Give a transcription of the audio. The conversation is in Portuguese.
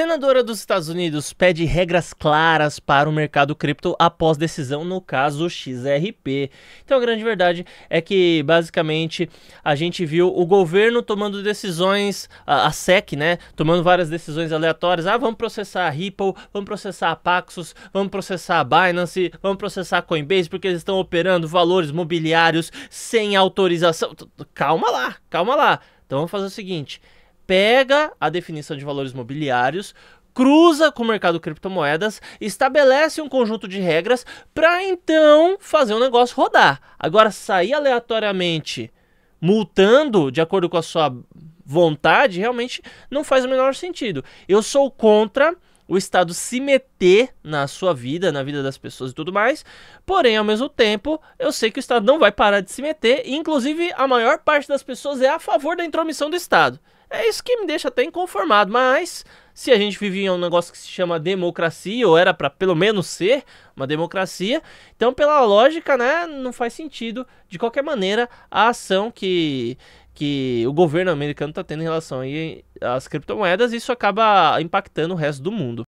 Senadora dos Estados Unidos pede regras claras para o mercado cripto após decisão no caso XRP. Então a grande verdade é que basicamente a gente viu o governo tomando decisões, a, a SEC, né, tomando várias decisões aleatórias. Ah, vamos processar a Ripple, vamos processar a Paxos, vamos processar a Binance, vamos processar a Coinbase porque eles estão operando valores mobiliários sem autorização. Calma lá, calma lá. Então vamos fazer o seguinte, pega a definição de valores mobiliários, cruza com o mercado de criptomoedas, estabelece um conjunto de regras para então fazer o negócio rodar. Agora, sair aleatoriamente multando de acordo com a sua vontade realmente não faz o menor sentido. Eu sou contra o Estado se meter na sua vida, na vida das pessoas e tudo mais. Porém, ao mesmo tempo, eu sei que o Estado não vai parar de se meter. E, inclusive, a maior parte das pessoas é a favor da intromissão do Estado. É isso que me deixa até inconformado, mas se a gente vive em um negócio que se chama democracia, ou era para pelo menos ser uma democracia, então pela lógica, né, não faz sentido de qualquer maneira a ação que que o governo americano está tendo em relação aí às criptomoedas, e isso acaba impactando o resto do mundo.